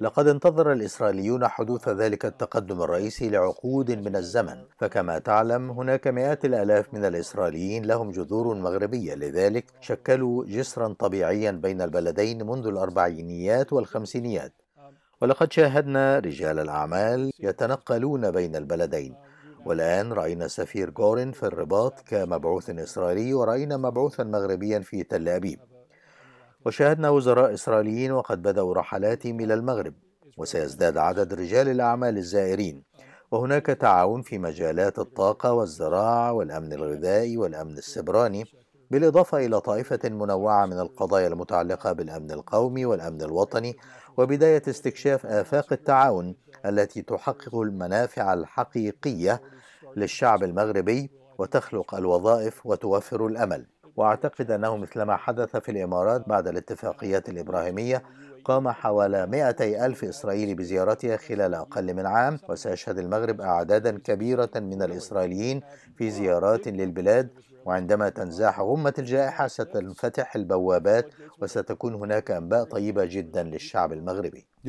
لقد انتظر الإسرائيليون حدوث ذلك التقدم الرئيسي لعقود من الزمن فكما تعلم هناك مئات الآلاف من الإسرائيليين لهم جذور مغربية لذلك شكلوا جسرا طبيعيا بين البلدين منذ الأربعينيات والخمسينيات ولقد شاهدنا رجال الأعمال يتنقلون بين البلدين والآن رأينا سفير غورن في الرباط كمبعوث إسرائيلي ورأينا مبعوثا مغربيا في تل أبيب وشاهدنا وزراء إسرائيليين وقد بدأوا رحلاتهم إلى المغرب وسيزداد عدد رجال الأعمال الزائرين وهناك تعاون في مجالات الطاقة والزراعة والأمن الغذائي والأمن السبراني بالإضافة إلى طائفة منوعة من القضايا المتعلقة بالأمن القومي والأمن الوطني وبداية استكشاف آفاق التعاون التي تحقق المنافع الحقيقية للشعب المغربي وتخلق الوظائف وتوفر الأمل وأعتقد أنه مثلما حدث في الإمارات بعد الاتفاقيات الإبراهيمية قام حوالي 200 ألف إسرائيلي بزيارتها خلال أقل من عام وسيشهد المغرب أعدادا كبيرة من الإسرائيليين في زيارات للبلاد وعندما تنزاح غمة الجائحة ستنفتح البوابات وستكون هناك أنباء طيبة جدا للشعب المغربي